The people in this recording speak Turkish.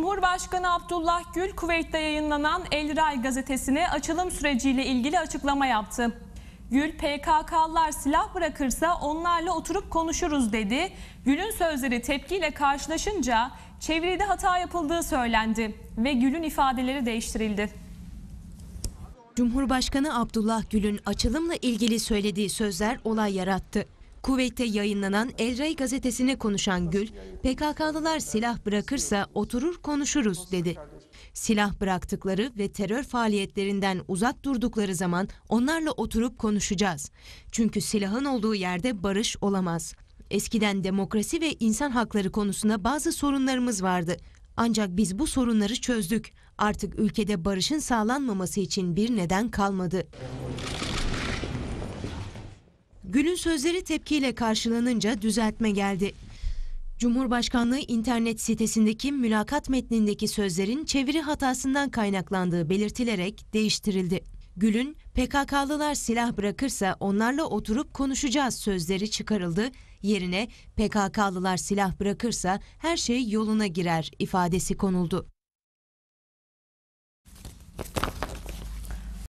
Cumhurbaşkanı Abdullah Gül Kuveyt'te yayınlanan El Ray gazetesine açılım süreciyle ilgili açıklama yaptı. Gül PKK'lar silah bırakırsa onlarla oturup konuşuruz dedi. Gül'ün sözleri tepkiyle karşılaşınca çeviride hata yapıldığı söylendi ve Gül'ün ifadeleri değiştirildi. Cumhurbaşkanı Abdullah Gül'ün açılımla ilgili söylediği sözler olay yarattı. Kuveyt'te yayınlanan El Rey gazetesine konuşan Gül, PKK'lılar silah bırakırsa oturur konuşuruz dedi. Silah bıraktıkları ve terör faaliyetlerinden uzak durdukları zaman onlarla oturup konuşacağız. Çünkü silahın olduğu yerde barış olamaz. Eskiden demokrasi ve insan hakları konusunda bazı sorunlarımız vardı. Ancak biz bu sorunları çözdük. Artık ülkede barışın sağlanmaması için bir neden kalmadı. Gül'ün sözleri tepkiyle karşılanınca düzeltme geldi. Cumhurbaşkanlığı internet sitesindeki mülakat metnindeki sözlerin çeviri hatasından kaynaklandığı belirtilerek değiştirildi. Gül'ün PKK'lılar silah bırakırsa onlarla oturup konuşacağız sözleri çıkarıldı. Yerine PKK'lılar silah bırakırsa her şey yoluna girer ifadesi konuldu.